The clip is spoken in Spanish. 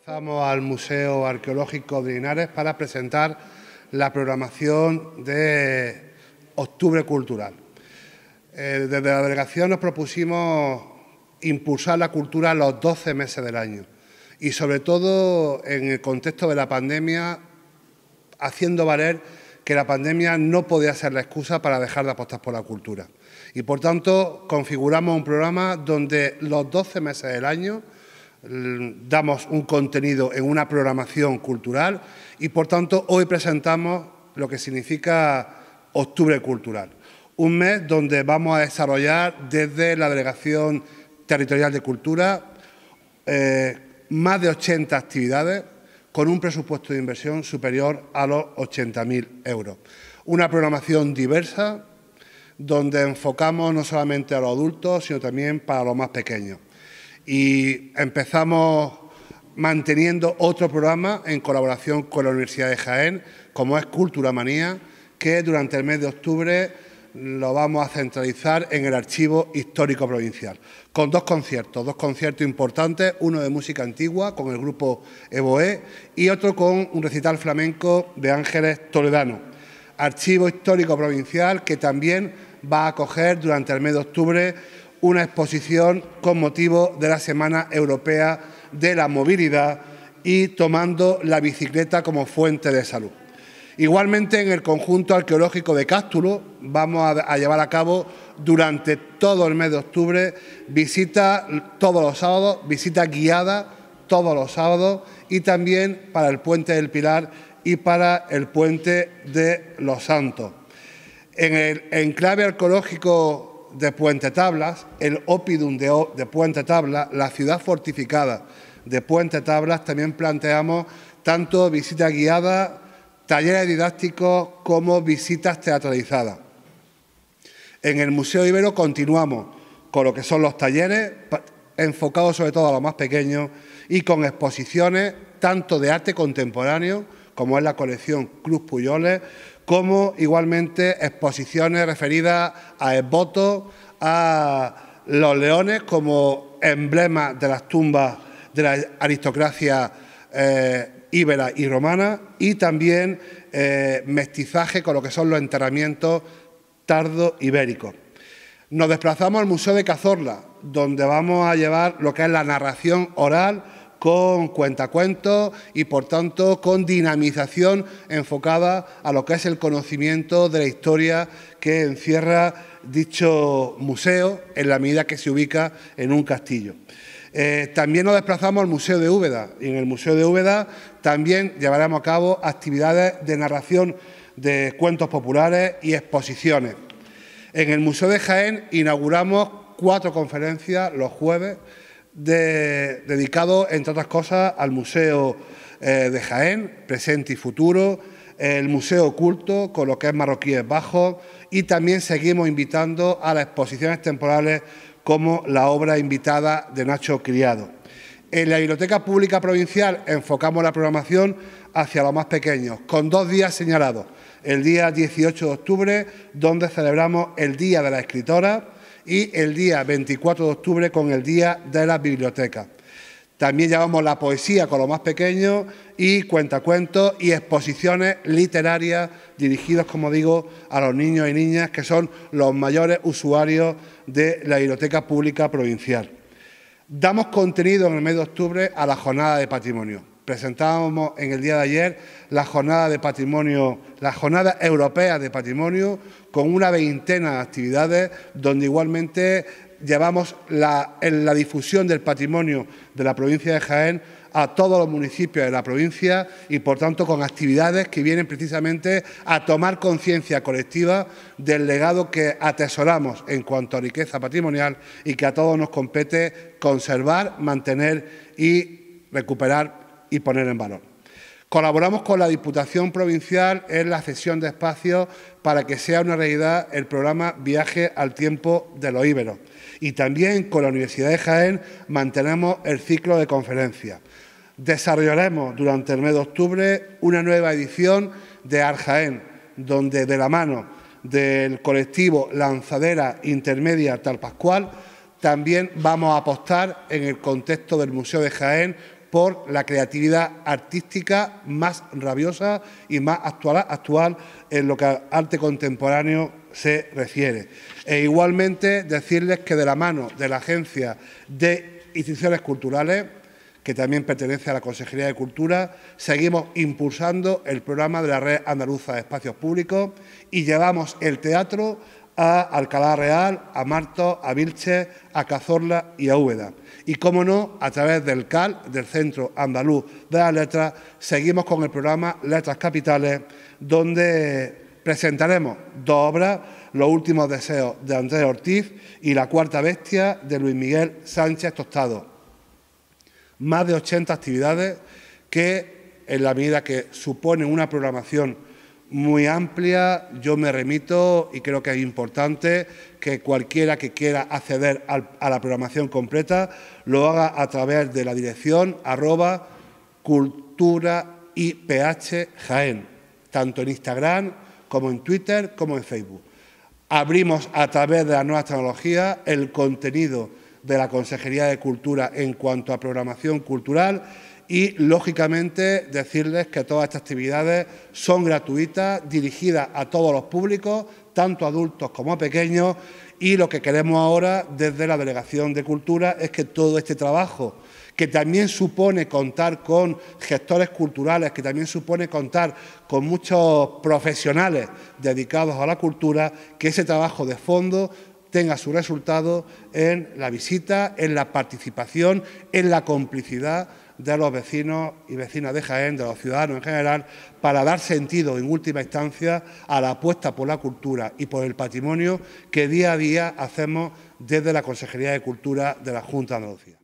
Estamos al Museo Arqueológico de Linares para presentar la programación de Octubre Cultural. Eh, desde la delegación nos propusimos impulsar la cultura los 12 meses del año y sobre todo en el contexto de la pandemia, haciendo valer que la pandemia no podía ser la excusa para dejar de apostar por la cultura. Y por tanto, configuramos un programa donde los 12 meses del año damos un contenido en una programación cultural y, por tanto, hoy presentamos lo que significa Octubre Cultural, un mes donde vamos a desarrollar desde la Delegación Territorial de Cultura eh, más de 80 actividades con un presupuesto de inversión superior a los 80.000 euros. Una programación diversa donde enfocamos no solamente a los adultos, sino también para los más pequeños y empezamos manteniendo otro programa en colaboración con la Universidad de Jaén, como es Cultura Manía, que durante el mes de octubre lo vamos a centralizar en el Archivo Histórico Provincial, con dos conciertos, dos conciertos importantes, uno de música antigua con el grupo Evoé y otro con un recital flamenco de Ángeles Toledano. Archivo Histórico Provincial que también va a acoger durante el mes de octubre una exposición con motivo de la Semana Europea de la Movilidad y tomando la bicicleta como fuente de salud. Igualmente, en el conjunto arqueológico de Cástulo vamos a, llevar a cabo durante todo el mes de octubre visitas todos los sábados, visitas guiadas todos los sábados y también para el puente del Pilar y para el puente de los Santos. En el enclave arqueológico de Puente Tablas, el Opidum de, Puente Tablas, la ciudad fortificada de Puente Tablas, también planteamos tanto visitas guiadas, talleres didácticos como visitas teatralizadas. En el Museo Ibero continuamos con lo que son los talleres, enfocados sobre todo a los más pequeños, y con exposiciones tanto de arte contemporáneo, como es la colección Cruz Puyoles, como igualmente exposiciones referidas a esbotos, a los leones como emblema de las tumbas de la aristocracia eh, y romana y también eh, mestizaje con lo que son los enterramientos tardo-ibéricos. Nos desplazamos al Museo de Cazorla, donde vamos a llevar lo que es la narración oral con cuentacuentos y, por tanto, con dinamización enfocada a lo que es el conocimiento de la historia que encierra dicho museo en la medida que se ubica en un castillo. Eh, también nos desplazamos al Museo de Úbeda y en el Museo de Úbeda también llevaremos a cabo actividades de narración de cuentos populares y exposiciones. En el Museo de Jaén inauguramos cuatro conferencias los jueves dedicado, entre otras cosas, al Museo eh, de Jaén, presente y futuro, el Museo Oculto, con lo que es Marroquíes Bajos, y también seguimos invitando a las exposiciones temporales como la obra invitada de Nacho Criado. En la Biblioteca Pública Provincial enfocamos la programación hacia los más pequeños, con dos días señalados. El día 18 de octubre, donde celebramos el Día de la Escritora, y el día 24 de octubre con el Día de la Biblioteca. También llevamos la poesía con los más pequeños y cuentacuentos y exposiciones literarias dirigidas, como digo, a los niños y niñas que son los mayores usuarios de la biblioteca pública provincial. Damos contenido en el mes de octubre a la jornada de patrimonio. Presentábamos en el día de ayer la jornada de patrimonio, la jornada europea de patrimonio, con una veintena de actividades donde igualmente llevamos la, en la difusión del patrimonio de la provincia de Jaén a todos los municipios de la provincia y, por tanto, con actividades que vienen precisamente a tomar conciencia colectiva del legado que atesoramos en cuanto a riqueza patrimonial y que a todos nos compete conservar, mantener y recuperar y poner en valor. Colaboramos con la Diputación Provincial en la cesión de espacios para que sea una realidad el programa Viaje al Tiempo de los Íberos. Y también con la Universidad de Jaén mantenemos el ciclo de conferencias. Desarrollaremos durante el mes de octubre una nueva edición de Arjaén, donde de la mano del colectivo Lanzadera Intermedia Tal Pascual también vamos a apostar en el contexto del Museo de Jaén por la creatividad artística más rabiosa y más actual, en lo que al arte contemporáneo se refiere. E igualmente decirles que de la mano de la Agencia de Instituciones Culturales, que también pertenece a la Consejería de Cultura, seguimos impulsando el programa de la Red Andaluza de Espacios Públicos y llevamos el teatro a Alcalá Real, a Marto, a Vilche, a Cazorla y a Úbeda. Y cómo no, a través del CAL, del Centro Andaluz de las Letras, seguimos con el programa Letras Capitales, donde presentaremos dos obras, Los últimos deseos de Andrés Ortiz y La cuarta bestia de Luis Miguel Sánchez Tostado. Más de 80 actividades que, en la medida que suponen una programación muy amplia. Yo me remito y creo que es importante que cualquiera que quiera acceder a la programación completa lo haga a través de la dirección arroba cultura tanto en Instagram como en Twitter como en Facebook. Abrimos a través de la nueva tecnología el contenido de la Consejería de Cultura en cuanto a programación cultural y, lógicamente, decirles que todas estas actividades son gratuitas, dirigidas a todos los públicos, tanto adultos como pequeños, y lo que queremos ahora desde la Delegación de Cultura es que todo este trabajo que también supone contar con gestores culturales, que también supone contar con muchos profesionales dedicados a la cultura, que ese trabajo de fondo tenga su resultado en la visita, en la participación, en la complicidad de los vecinos y vecinas de Jaén, de los ciudadanos en general, para dar sentido en última instancia a la apuesta por la cultura y por el patrimonio que día a día hacemos desde la Consejería de Cultura de la Junta de Andalucía.